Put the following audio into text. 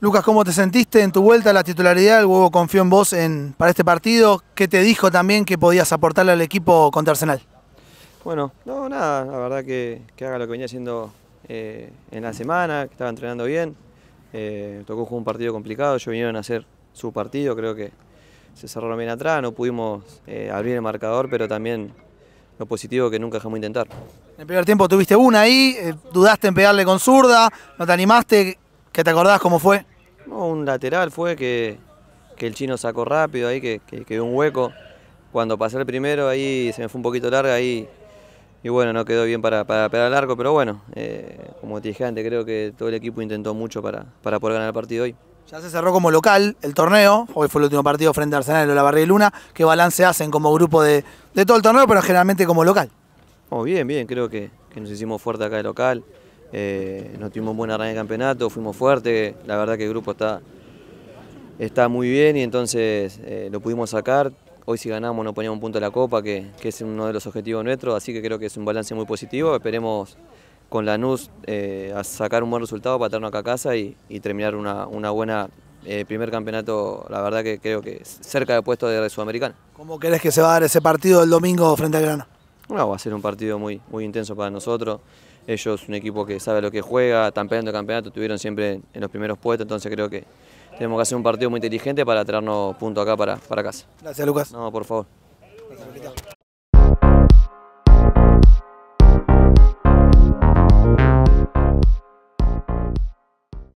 Lucas, ¿cómo te sentiste en tu vuelta a la titularidad? El huevo confió en vos en, para este partido. ¿Qué te dijo también que podías aportarle al equipo contra Arsenal? Bueno, no, nada, la verdad que, haga lo que venía haciendo eh, en la semana, que estaba entrenando bien. Eh, tocó jugar un partido complicado, Yo vinieron a hacer su partido, creo que se cerraron bien atrás, no pudimos eh, abrir el marcador, pero también lo positivo que nunca dejamos de intentar. En el primer tiempo tuviste una ahí, dudaste en pegarle con zurda, no te animaste, te acordás cómo fue? un lateral fue que, el chino sacó rápido ahí, que, que un hueco. Cuando pasé el primero ahí se me fue un poquito larga ahí y bueno, no quedó bien para, para el largo, pero bueno, eh, como te dije antes, creo que todo el equipo intentó mucho para, poder ganar el partido hoy. Ya se cerró como local el torneo, hoy fue el último partido frente a Arsenal de la y Luna. ¿Qué balance hacen como grupo de, todo el torneo, pero generalmente como local? Oh, bien, bien, creo que, que nos hicimos fuerte acá de local. Eh, no nos tuvimos buena arranque de campeonato, fuimos fuertes, la verdad que el grupo está, está muy bien y entonces eh, lo pudimos sacar. Hoy si ganamos nos poníamos un punto de la Copa, que, es uno de los objetivos nuestros, así que creo que es un balance muy positivo. Esperemos con Lanús eh, sacar un buen resultado para acá a casa y, terminar una, una buena eh, primer campeonato, la verdad que creo que cerca de puesto de Sudamericana. ¿Cómo crees que se va a dar ese partido el domingo frente al Grano? No, va a ser un partido muy, muy intenso para nosotros. Ellos, un equipo que sabe lo que juega, campeonato, campeonato, tuvieron siempre en los primeros puestos, entonces creo que tenemos que hacer un partido muy inteligente para traernos punto acá para, para casa. Gracias, Lucas. No, por favor.